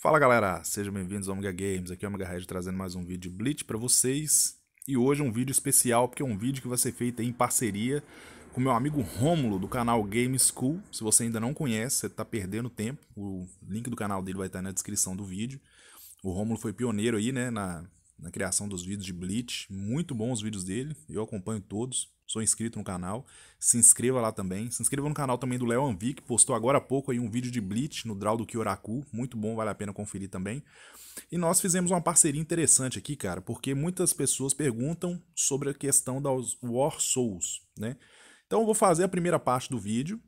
Fala galera, sejam bem-vindos ao Omega Games, aqui é o Omega Red trazendo mais um vídeo Blitz para vocês. E hoje é um vídeo especial, porque é um vídeo que vai ser feito em parceria com meu amigo Rômulo do canal Game School. Se você ainda não conhece, você está perdendo tempo, o link do canal dele vai estar na descrição do vídeo. O Rômulo foi pioneiro aí, né, na, na criação dos vídeos de Blitz, muito bons os vídeos dele, eu acompanho todos sou inscrito no canal, se inscreva lá também. Se inscreva no canal também do Léo Anvi, que postou agora há pouco aí um vídeo de Bleach no Draw do Kyoraku, muito bom, vale a pena conferir também. E nós fizemos uma parceria interessante aqui, cara, porque muitas pessoas perguntam sobre a questão das War Souls, né? Então eu vou fazer a primeira parte do vídeo,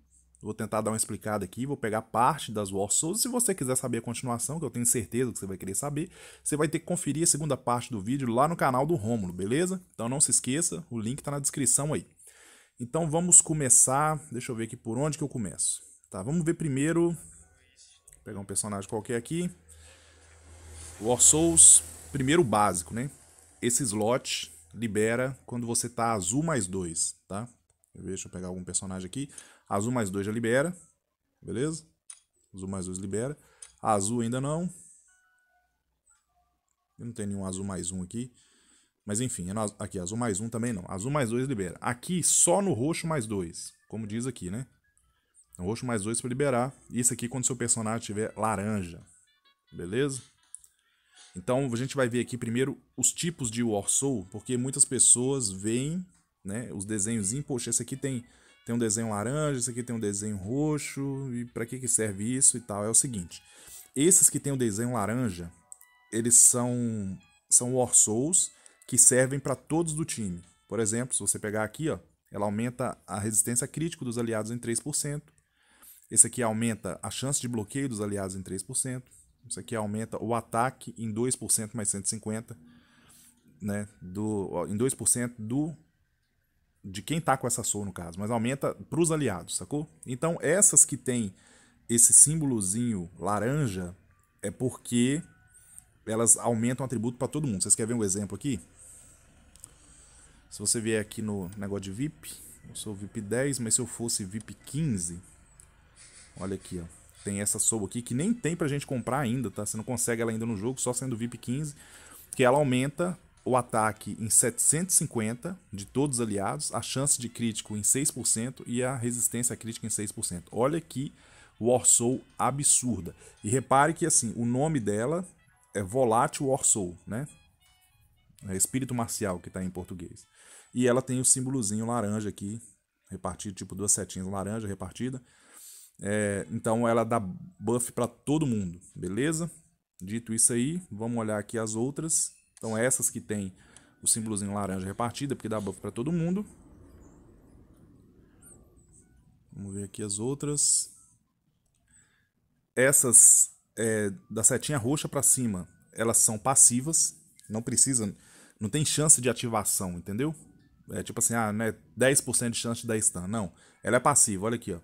Vou tentar dar uma explicada aqui, vou pegar parte das War Souls. Se você quiser saber a continuação, que eu tenho certeza que você vai querer saber, você vai ter que conferir a segunda parte do vídeo lá no canal do Rômulo, beleza? Então não se esqueça, o link está na descrição aí. Então vamos começar, deixa eu ver aqui por onde que eu começo. Tá, vamos ver primeiro, vou pegar um personagem qualquer aqui. War Souls, primeiro básico, né? Esse slot libera quando você tá azul mais dois, tá? Deixa eu pegar algum personagem aqui. Azul mais 2 já libera. Beleza? Azul mais 2 libera. Azul ainda não. Eu não tem nenhum azul mais 1 um aqui. Mas enfim, aqui, azul mais 1 um também não. Azul mais 2 libera. Aqui, só no roxo mais 2. Como diz aqui, né? No roxo mais 2 para liberar. Isso aqui quando seu personagem tiver laranja. Beleza? Então a gente vai ver aqui primeiro os tipos de War Soul, porque muitas pessoas veem né, os desenhos. Poxa, esse aqui tem tem um desenho laranja, esse aqui tem um desenho roxo, e para que, que serve isso e tal. É o seguinte: esses que tem o um desenho laranja, eles são, são War Souls que servem para todos do time. Por exemplo, se você pegar aqui, ó, ela aumenta a resistência crítica dos aliados em 3%. Esse aqui aumenta a chance de bloqueio dos aliados em 3%. Isso aqui aumenta o ataque em 2% mais 150, né? Do, em 2% do de quem tá com essa SOU no caso, mas aumenta para os aliados, sacou? Então essas que tem esse símbolozinho laranja é porque elas aumentam o atributo para todo mundo. Vocês querem ver um exemplo aqui? Se você vier aqui no negócio de VIP, eu sou VIP 10, mas se eu fosse VIP 15, olha aqui, ó. Tem essa SOU aqui que nem tem pra gente comprar ainda, tá? Você não consegue ela ainda no jogo, só sendo VIP 15, que ela aumenta o ataque em 750 de todos os aliados, a chance de crítico em 6% e a resistência crítica em 6%. Olha que Warsaw absurda. E repare que assim, o nome dela é Volátil Warsaw né? É espírito marcial que está em português. E ela tem o símbolozinho laranja aqui, repartido, tipo duas setinhas laranja repartida. É, então ela dá buff para todo mundo, beleza? Dito isso aí, vamos olhar aqui as outras. Então essas que tem o símbolozinho laranja repartida, porque dá buff para todo mundo. Vamos ver aqui as outras. Essas é, da setinha roxa para cima, elas são passivas, não precisa, não tem chance de ativação, entendeu? É tipo assim, ah, não é 10% de chance da stun, não. Ela é passiva, olha aqui, ó.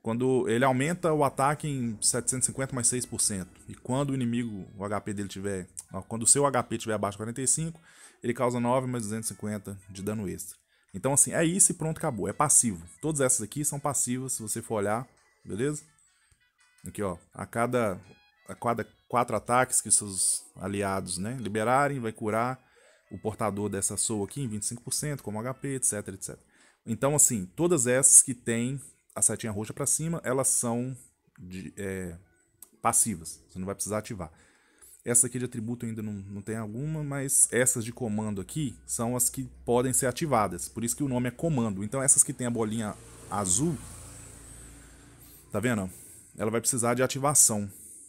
Quando ele aumenta o ataque em 750 mais 6%, e quando o inimigo, o HP dele tiver quando o seu HP estiver abaixo de 45, ele causa 9 mais 250 de dano extra. Então, assim, é isso e pronto, acabou. É passivo. Todas essas aqui são passivas, se você for olhar, beleza? Aqui, ó. A cada, a cada quatro ataques que seus aliados né, liberarem, vai curar o portador dessa soa aqui em 25%, como HP, etc, etc. Então, assim, todas essas que tem a setinha roxa para cima, elas são de, é, passivas. Você não vai precisar ativar. Essa aqui de atributo ainda não, não tem alguma, mas essas de comando aqui são as que podem ser ativadas. Por isso que o nome é comando. Então essas que tem a bolinha azul, tá vendo? Ela vai precisar de ativação.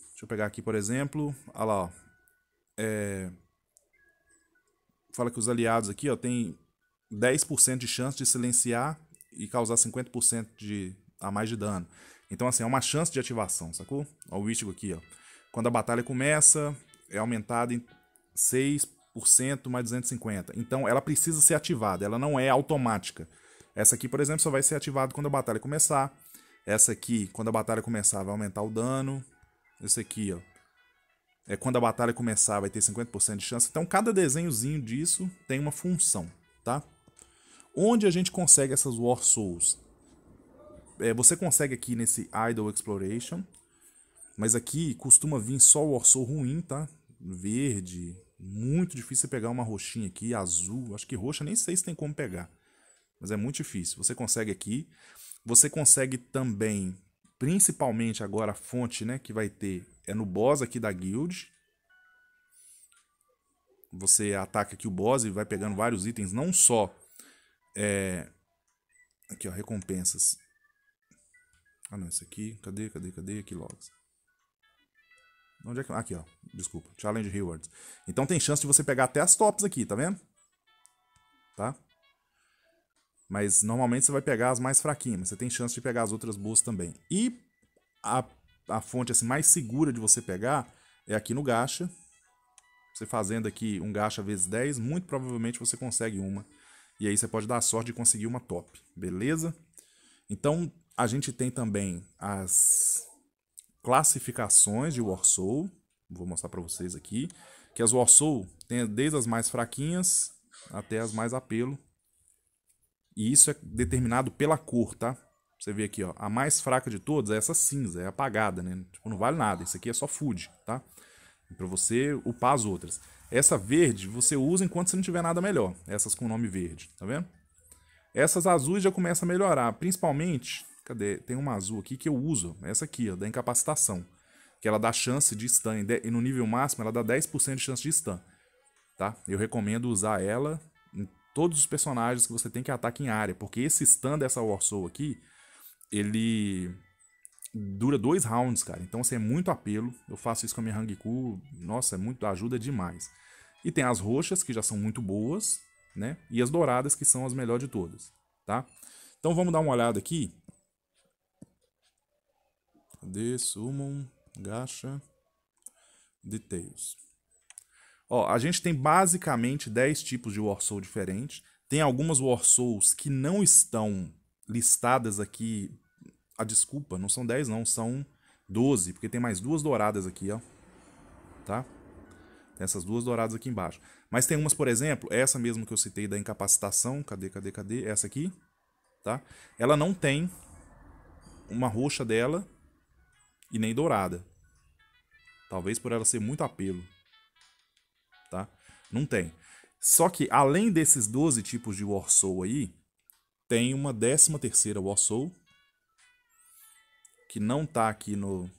Deixa eu pegar aqui, por exemplo. Olha lá, ó. É... Fala que os aliados aqui, ó, tem 10% de chance de silenciar e causar 50% de... a mais de dano. Então, assim, é uma chance de ativação, sacou? Olha o Ichigo aqui, ó. Quando a batalha começa, é aumentada em 6% mais 250. Então ela precisa ser ativada, ela não é automática. Essa aqui, por exemplo, só vai ser ativada quando a batalha começar. Essa aqui, quando a batalha começar, vai aumentar o dano. Esse aqui, ó. É quando a batalha começar, vai ter 50% de chance. Então cada desenhozinho disso tem uma função, tá? Onde a gente consegue essas War Souls? É, você consegue aqui nesse Idle Exploration, mas aqui costuma vir só War Soul ruim, tá? verde. Muito difícil pegar uma roxinha aqui, azul. Acho que roxa nem sei se tem como pegar. Mas é muito difícil. Você consegue aqui. Você consegue também, principalmente agora a fonte, né, que vai ter é no boss aqui da guild. Você ataca aqui o boss e vai pegando vários itens, não só é, aqui ó, recompensas. Ah não, esse aqui, cadê, cadê, cadê aqui logs? Onde é que... Aqui, ó. Desculpa. Challenge Rewards. Então tem chance de você pegar até as tops aqui, tá vendo? Tá? Mas normalmente você vai pegar as mais fraquinhas, mas você tem chance de pegar as outras boas também. E a, a fonte assim, mais segura de você pegar é aqui no gacha. Você fazendo aqui um gacha vezes 10, muito provavelmente você consegue uma. E aí você pode dar a sorte de conseguir uma top, beleza? Então a gente tem também as classificações de Warsaw. Vou mostrar para vocês aqui. Que as Warsaw tem desde as mais fraquinhas até as mais apelo. E isso é determinado pela cor, tá? Você vê aqui, ó, a mais fraca de todas é essa cinza, é apagada, né? Tipo, não vale nada, isso aqui é só food, tá? Para você upar as outras. Essa verde você usa enquanto você não tiver nada melhor, essas com nome verde, tá vendo? Essas azuis já começam a melhorar, principalmente Cadê? Tem uma azul aqui que eu uso. É essa aqui, ó, da incapacitação. Que ela dá chance de stun. E no nível máximo ela dá 10% de chance de stun. Tá? Eu recomendo usar ela em todos os personagens que você tem que atacar em área. Porque esse stun dessa Warsaw aqui, ele dura dois rounds, cara. Então, assim, é muito apelo. Eu faço isso com a minha Hangiku. Nossa, é muito, ajuda demais. E tem as roxas, que já são muito boas, né? E as douradas, que são as melhores de todas, tá? Então, vamos dar uma olhada aqui de Summon, Gacha, Details. Ó, a gente tem basicamente 10 tipos de Warsaw diferentes. Tem algumas Warsaws que não estão listadas aqui. A ah, desculpa, não são 10 não, são 12, porque tem mais duas douradas aqui, ó. Tá? Tem essas duas douradas aqui embaixo. Mas tem umas, por exemplo, essa mesmo que eu citei da incapacitação, cadê, cadê, cadê? Essa aqui, tá? Ela não tem uma roxa dela e nem dourada. Talvez por ela ser muito apelo. Tá? Não tem. Só que além desses 12 tipos de Warsoul aí, tem uma 13 terceira Warsoul que não tá aqui no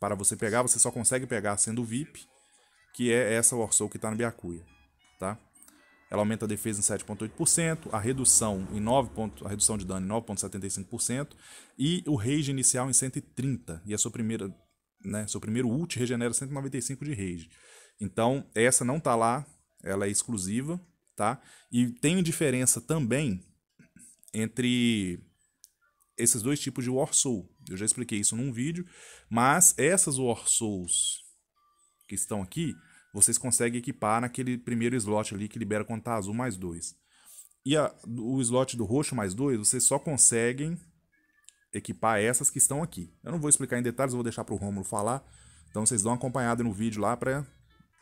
para você pegar, você só consegue pegar sendo VIP, que é essa Warsoul que tá no Byakuya, tá? ela aumenta a defesa em 7,8%, a redução em 9 ponto, a redução de dano em 9,75% e o rage inicial em 130. E a sua primeira, né, seu primeiro ult regenera 195 de rage. Então, essa não tá lá, ela é exclusiva, tá? E tem diferença também entre esses dois tipos de War Soul. Eu já expliquei isso num vídeo, mas essas War Souls que estão aqui, vocês conseguem equipar naquele primeiro slot ali que libera quando tá azul mais dois. E a, o slot do roxo mais dois, vocês só conseguem equipar essas que estão aqui. Eu não vou explicar em detalhes, vou deixar para o Romulo falar. Então vocês dão uma acompanhada no vídeo lá para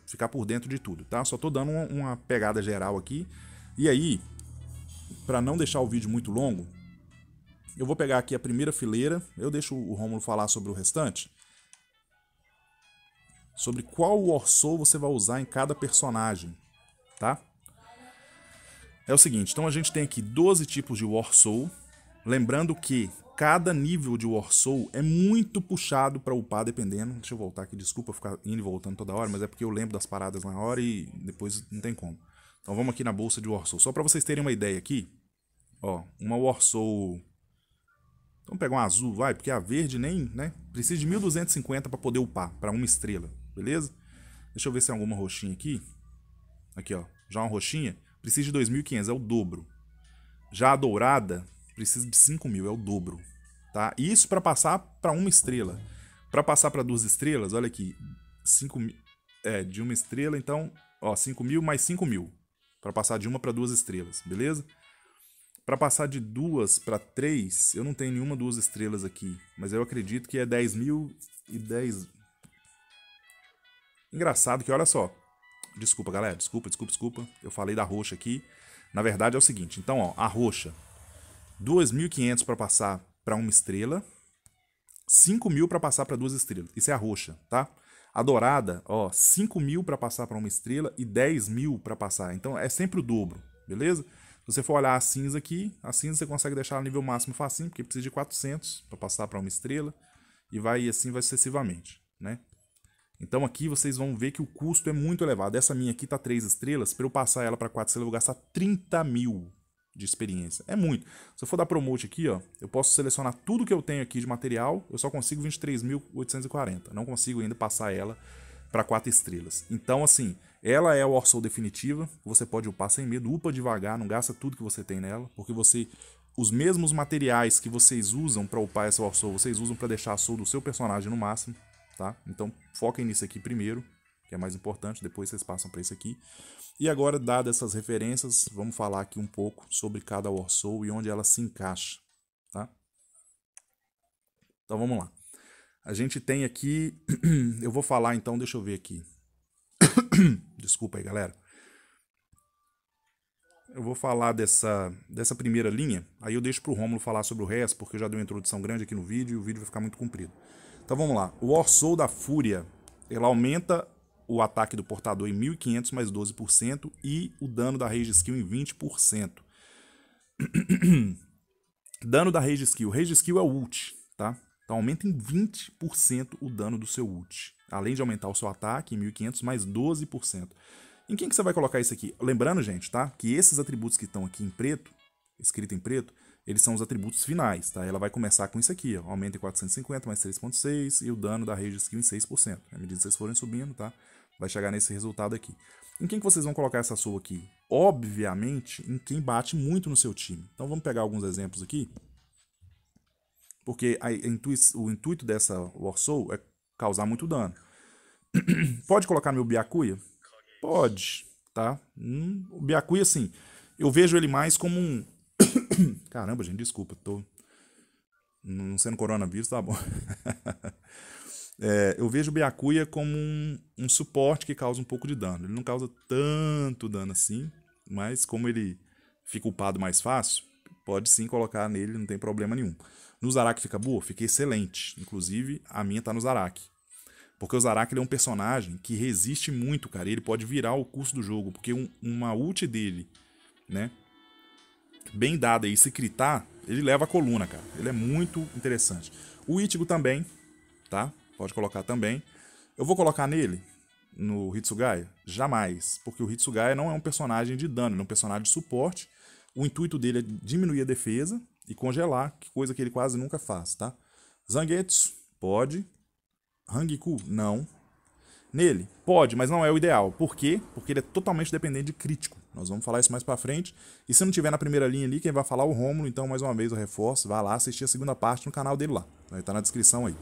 ficar por dentro de tudo, tá? Só tô dando uma, uma pegada geral aqui. E aí, para não deixar o vídeo muito longo, eu vou pegar aqui a primeira fileira, eu deixo o Romulo falar sobre o restante sobre qual Warsaw você vai usar em cada personagem, tá? É o seguinte, então a gente tem aqui 12 tipos de Warsaw, lembrando que cada nível de Warsaw é muito puxado para upar dependendo, deixa eu voltar aqui, desculpa ficar indo e voltando toda hora, mas é porque eu lembro das paradas na hora e depois não tem como. Então vamos aqui na bolsa de Warsaw, só para vocês terem uma ideia aqui, ó, uma Warsaw Vamos pegar um azul, vai, porque a verde nem, né? Precisa de 1250 para poder upar para uma estrela beleza? Deixa eu ver se tem alguma roxinha aqui. Aqui, ó. Já uma roxinha, precisa de 2.500, é o dobro. Já a dourada, precisa de 5.000, mil, é o dobro. Tá? Isso para passar para uma estrela. Para passar para duas estrelas, olha aqui. 5 É, de uma estrela, então, ó, 5.000 mil mais 5.000. mil. Para passar de uma para duas estrelas, beleza? Para passar de duas para três, eu não tenho nenhuma duas estrelas aqui. Mas eu acredito que é 10.000 mil e 10. Engraçado que, olha só. Desculpa, galera. Desculpa, desculpa, desculpa. Eu falei da roxa aqui. Na verdade é o seguinte. Então, ó, a roxa. 2.500 para passar para uma estrela. 5.000 mil para passar para duas estrelas. Isso é a roxa, tá? A dourada, ó, 5.000 mil para passar para uma estrela e 10.000 mil para passar. Então é sempre o dobro, beleza? Se você for olhar a cinza aqui, a cinza você consegue deixar no nível máximo facinho, porque precisa de 400 para passar para uma estrela e vai e assim vai sucessivamente, né? Então aqui vocês vão ver que o custo é muito elevado. Essa minha aqui tá 3 estrelas, para eu passar ela para 4 estrelas eu vou gastar 30 mil de experiência. É muito. Se eu for dar promote aqui, ó, eu posso selecionar tudo que eu tenho aqui de material, eu só consigo 23.840. Não consigo ainda passar ela para 4 estrelas. Então assim, ela é a Orsol definitiva, você pode upar sem medo, upa devagar, não gasta tudo que você tem nela, porque você os mesmos materiais que vocês usam para upar essa Orsol, vocês usam para deixar a soul do seu personagem no máximo tá? Então foquem nisso aqui primeiro, que é mais importante, depois vocês passam para isso aqui. E agora, dadas essas referências, vamos falar aqui um pouco sobre cada Warsaw e onde ela se encaixa, tá? Então vamos lá. A gente tem aqui, eu vou falar então, deixa eu ver aqui. Desculpa aí, galera. Eu vou falar dessa, dessa primeira linha, aí eu deixo para o Romulo falar sobre o resto, porque eu já dei uma introdução grande aqui no vídeo e o vídeo vai ficar muito comprido. Então vamos lá. O Orsou da Fúria, ela aumenta o ataque do portador em 1500 mais 12% e o dano da Rage Skill em 20%. dano da Rage Skill. Rage Skill é o ult, tá? Então aumenta em 20% o dano do seu ult. Além de aumentar o seu ataque em 1500 mais 12%. Em quem que você vai colocar isso aqui? Lembrando, gente, tá? Que esses atributos que estão aqui em preto, escrito em preto, eles são os atributos finais, tá? Ela vai começar com isso aqui, ó, aumenta em 450 mais 3.6 e o dano da rage skill em 6%. À é medida que vocês forem subindo, tá? Vai chegar nesse resultado aqui. Em quem que vocês vão colocar essa sua aqui? Obviamente, em quem bate muito no seu time. Então vamos pegar alguns exemplos aqui. Porque a, o intuito dessa War Soul é causar muito dano. Pode colocar meu Byakuya? Pode, tá? Hum, o Byakuya, assim, eu vejo ele mais como um Caramba, gente, desculpa, tô. Não sendo coronavírus, tá bom. é, eu vejo o Byakuya como um, um suporte que causa um pouco de dano. Ele não causa tanto dano assim, mas como ele fica upado mais fácil, pode sim colocar nele, não tem problema nenhum. No Zarak fica boa? Fica excelente. Inclusive, a minha tá no Zarak. Porque o Zarak ele é um personagem que resiste muito, cara. Ele pode virar o curso do jogo, porque um, uma ult dele, né? bem dada e se critar, ele leva a coluna, cara. Ele é muito interessante. O Ichigo também, tá? Pode colocar também. Eu vou colocar nele, no Hitsugaya? Jamais, porque o Hitsugaya não é um personagem de dano, ele é um personagem de suporte. O intuito dele é diminuir a defesa e congelar, que coisa que ele quase nunca faz, tá? Zangetsu, pode. Hangiku, não. Nele, pode, mas não é o ideal. Por quê? Porque ele é totalmente dependente de crítico. Nós vamos falar isso mais para frente. E se não tiver na primeira linha ali, quem vai falar é o Romulo. Então, mais uma vez, eu reforço. Vá lá assistir a segunda parte no canal dele lá. Vai estar tá na descrição aí.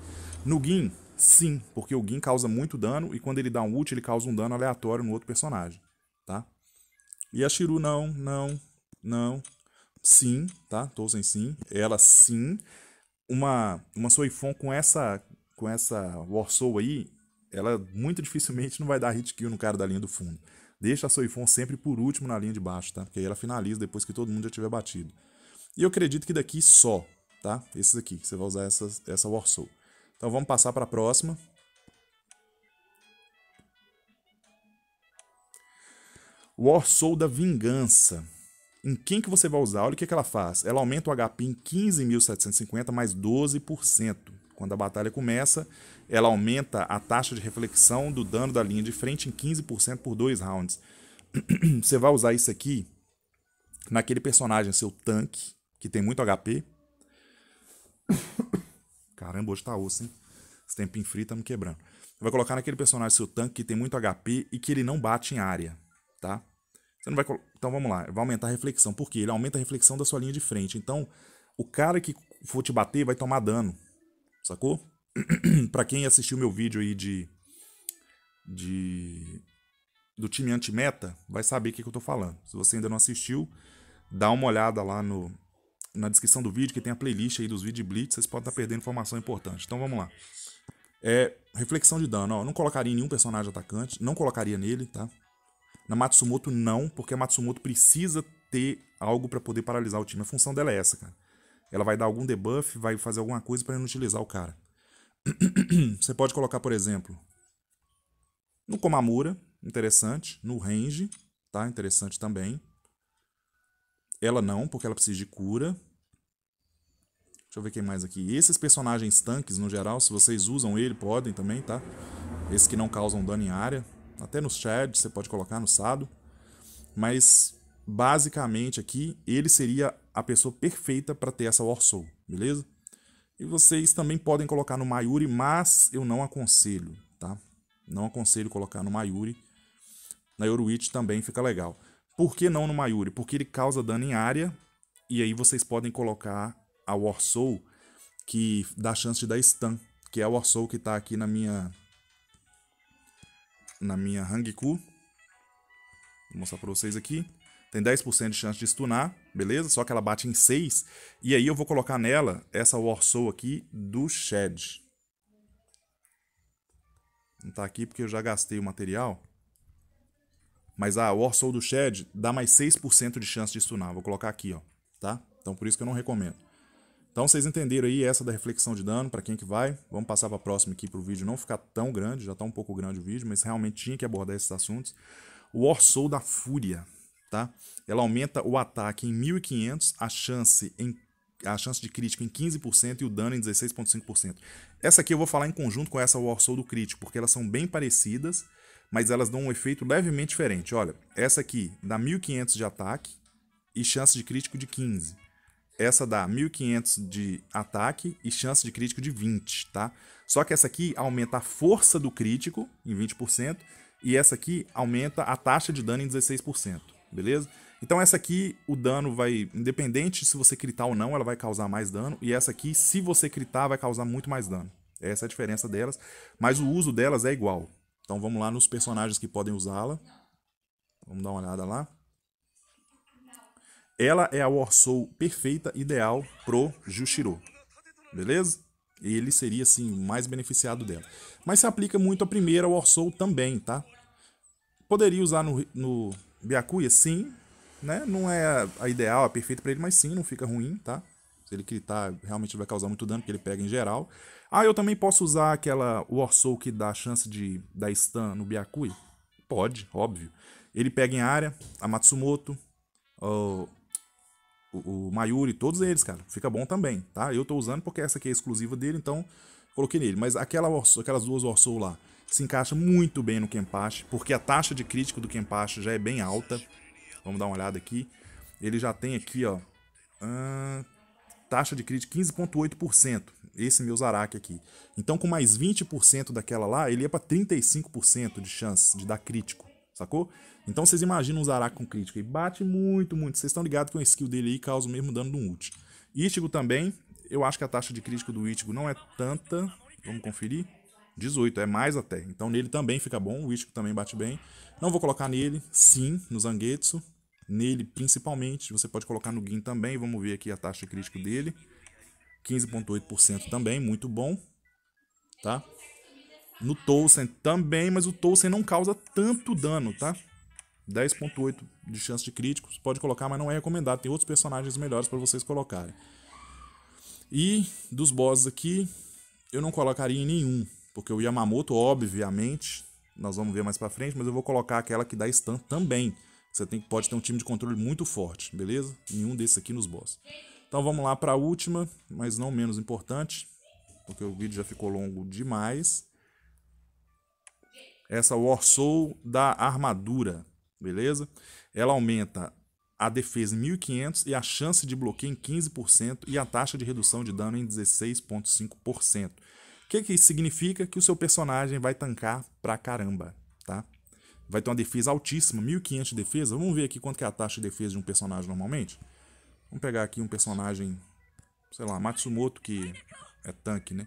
No Gin, sim, porque o Gin causa muito dano. E quando ele dá um ult, ele causa um dano aleatório no outro personagem. Tá? E a Shiru, não, não, não. Sim, tá? Tolson, sim. Ela, sim. Uma, uma Soifon com essa, com essa Warsaw aí, ela muito dificilmente não vai dar hit kill no cara da linha do fundo. Deixa a Soifon sempre por último na linha de baixo, tá? Porque aí ela finaliza depois que todo mundo já tiver batido. E eu acredito que daqui só, tá? Esses aqui, que você vai usar essa essa Warsaw. Então vamos passar para a próxima. Warsaw da Vingança. Em quem que você vai usar? Olha o que, que ela faz. Ela aumenta o HP em 15.750 mais 12%. Quando a batalha começa, ela aumenta a taxa de reflexão do dano da linha de frente em 15% por dois rounds. Você vai usar isso aqui naquele personagem, seu tanque, que tem muito HP. Caramba, hoje tá osso, hein? Esse tempinho frio tá me quebrando. Você vai colocar naquele personagem seu tanque que tem muito HP e que ele não bate em área, tá? Você não vai Então vamos lá, vai aumentar a reflexão. Por quê? Ele aumenta a reflexão da sua linha de frente. Então, o cara que for te bater vai tomar dano. Sacou? para quem assistiu meu vídeo aí de, de do time anti-meta, vai saber o que, que eu estou falando. Se você ainda não assistiu, dá uma olhada lá no, na descrição do vídeo, que tem a playlist aí dos vídeos de Blitz, vocês podem estar tá perdendo informação importante. Então vamos lá. É, reflexão de dano, ó, não colocaria nenhum personagem atacante, não colocaria nele, tá? Na Matsumoto não, porque a Matsumoto precisa ter algo para poder paralisar o time. A função dela é essa, cara. Ela vai dar algum debuff, vai fazer alguma coisa para inutilizar o cara. Você pode colocar, por exemplo, no Komamura, interessante, no Range, tá? Interessante também. Ela não, porque ela precisa de cura. Deixa eu ver quem mais aqui. Esses personagens tanques, no geral, se vocês usam ele, podem também, tá? Esses que não causam dano em área. Até nos Shard, você pode colocar no Sado. Mas, basicamente aqui, ele seria a pessoa perfeita para ter essa War Soul, beleza? E vocês também podem colocar no Mayuri, mas eu não aconselho, tá? Não aconselho colocar no Mayuri. Na Yoruichi também fica legal. Por que não no Mayuri? Porque ele causa dano em área. E aí vocês podem colocar a War Soul, que dá chance de dar stun. Que é a War Soul que tá aqui na minha. Na minha Hangiku. Vou mostrar pra vocês aqui tem 10% de chance de stunar, beleza? Só que ela bate em 6, e aí eu vou colocar nela essa Warsoul aqui do Shed. Não tá aqui porque eu já gastei o material. Mas a Warsoul do Shed dá mais 6% de chance de stunar. Vou colocar aqui, ó, tá? Então por isso que eu não recomendo. Então vocês entenderam aí essa da reflexão de dano, para quem que vai. Vamos passar para a próxima aqui para o vídeo não ficar tão grande, já está um pouco grande o vídeo, mas realmente tinha que abordar esses assuntos. O Orsoul da Fúria tá? Ela aumenta o ataque em 1500, a chance em a chance de crítico em 15% e o dano em 16.5%. Essa aqui eu vou falar em conjunto com essa War Soul do crítico, porque elas são bem parecidas, mas elas dão um efeito levemente diferente. Olha, essa aqui dá 1500 de ataque e chance de crítico de 15. Essa dá 1500 de ataque e chance de crítico de 20, tá? Só que essa aqui aumenta a força do crítico em 20% e essa aqui aumenta a taxa de dano em 16% beleza? Então essa aqui, o dano vai, independente se você critar ou não, ela vai causar mais dano. E essa aqui, se você critar, vai causar muito mais dano. Essa é a diferença delas, mas o uso delas é igual. Então vamos lá nos personagens que podem usá-la. Vamos dar uma olhada lá. Ela é a Warsoul perfeita, ideal pro Jushiro. Beleza? Ele seria, assim, mais beneficiado dela. Mas se aplica muito a primeira Warsoul também, tá? Poderia usar no, no Byakuya, sim. Né? Não é a ideal, a é perfeita para ele, mas sim, não fica ruim, tá? Se ele gritar, realmente vai causar muito dano, porque ele pega em geral. Ah, eu também posso usar aquela Warsoul que dá a chance de dar stun no Biakuya? Pode, óbvio. Ele pega em área, a Matsumoto, o, o, Mayuri, todos eles, cara. Fica bom também, tá? Eu tô usando porque essa aqui é exclusiva dele, então coloquei nele. Mas aquela, aquelas duas Warsoul lá, se encaixa muito bem no Kenpachi, porque a taxa de crítico do Kenpachi já é bem alta. Vamos dar uma olhada aqui. Ele já tem aqui, ó, uh, taxa de crítico 15.8%, esse meu Zarak aqui. Então com mais 20% daquela lá, ele ia para 35% de chance de dar crítico, sacou? Então vocês imaginam um Zarak com crítico, ele bate muito, muito. Vocês estão ligados que o skill dele aí causa o mesmo dano do ult. Ichigo também, eu acho que a taxa de crítico do Ichigo não é tanta. Vamos conferir. 18, é mais até. Então nele também fica bom, o Ichigo também bate bem. Não vou colocar nele, sim, no Zangetsu. Nele principalmente, você pode colocar no Gin também, vamos ver aqui a taxa crítica dele. 15.8% também, muito bom. Tá? No Tolsen também, mas o Tolsen não causa tanto dano, tá? 10.8 de chance de críticos, pode colocar, mas não é recomendado. Tem outros personagens melhores para vocês colocarem. E dos bosses aqui, eu não colocaria em nenhum, porque o Yamamoto, obviamente, nós vamos ver mais para frente, mas eu vou colocar aquela que dá stun também. Você tem, pode ter um time de controle muito forte, beleza? Nenhum desses aqui nos boss. Então vamos lá para a última, mas não menos importante, porque o vídeo já ficou longo demais. Essa War Soul da armadura, beleza? Ela aumenta a defesa em 1500 e a chance de bloqueio em 15% e a taxa de redução de dano em 16.5% que, que isso significa? Que o seu personagem vai tancar pra caramba, tá? Vai ter uma defesa altíssima, 1500 de defesa. Vamos ver aqui quanto que é a taxa de defesa de um personagem normalmente. Vamos pegar aqui um personagem, sei lá, Matsumoto, que é tanque, né?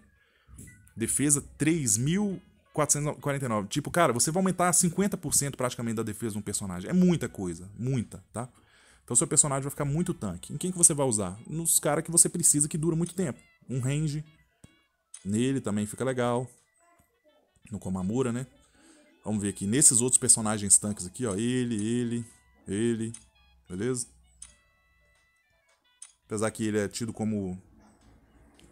Defesa 3.449. Tipo, cara, você vai aumentar 50% praticamente da defesa de um personagem. É muita coisa, muita, tá? Então seu personagem vai ficar muito tanque. Em quem que você vai usar? Nos caras que você precisa que dura muito tempo. Um range, Nele também fica legal. No Komamura, né? Vamos ver aqui. Nesses outros personagens tanques aqui, ó. Ele, ele, ele. Beleza? Apesar que ele é tido como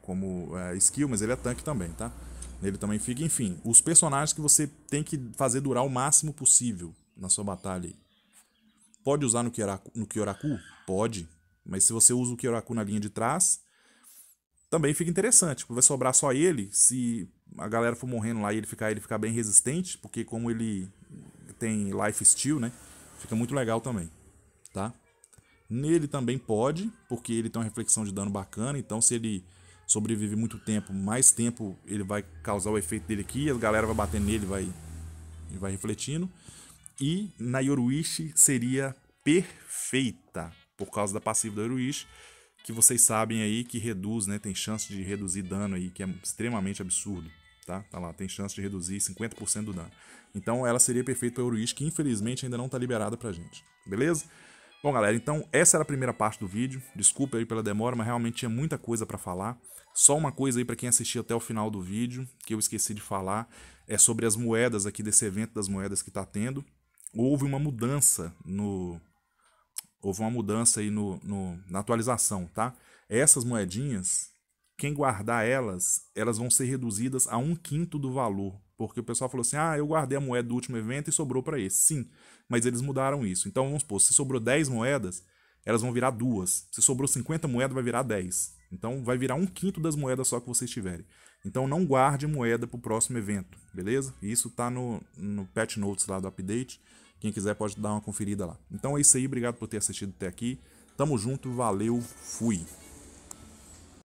como é, skill, mas ele é tanque também, tá? Nele também fica, enfim, os personagens que você tem que fazer durar o máximo possível na sua batalha. Pode usar no Kyoraku? No Kyoraku? Pode. Mas se você usa o Kyoraku na linha de trás, também fica interessante. porque vai sobrar só ele, se a galera for morrendo lá e ele ficar, ele ficar bem resistente, porque como ele tem life steal, né? Fica muito legal também, tá? Nele também pode, porque ele tem uma reflexão de dano bacana, então se ele sobrevive muito tempo, mais tempo ele vai causar o efeito dele aqui, a galera vai bater nele, vai ele vai refletindo. E na Yoruishi seria perfeita por causa da passiva da Yoruishi, que vocês sabem aí que reduz, né? Tem chance de reduzir dano aí, que é extremamente absurdo, tá? Tá lá, tem chance de reduzir 50% do dano. Então ela seria perfeita para Oruish, que infelizmente ainda não tá liberada pra gente, beleza? Bom, galera, então essa era a primeira parte do vídeo. Desculpa aí pela demora, mas realmente tinha muita coisa para falar. Só uma coisa aí para quem assistiu até o final do vídeo, que eu esqueci de falar, é sobre as moedas aqui desse evento das moedas que tá tendo. Houve uma mudança no houve uma mudança aí no, no, na atualização, tá? Essas moedinhas, quem guardar elas, elas vão ser reduzidas a um quinto do valor. Porque o pessoal falou assim: ah, eu guardei a moeda do último evento e sobrou para esse. Sim, mas eles mudaram isso. Então vamos supor, se sobrou 10 moedas, elas vão virar duas. Se sobrou 50 moedas, vai virar 10. Então vai virar um quinto das moedas só que vocês tiverem. Então não guarde moeda para o próximo evento, beleza? Isso está no, no patch notes lá do update. Quem quiser pode dar uma conferida lá. Então é isso aí, obrigado por ter assistido até aqui. Tamo junto, valeu, fui.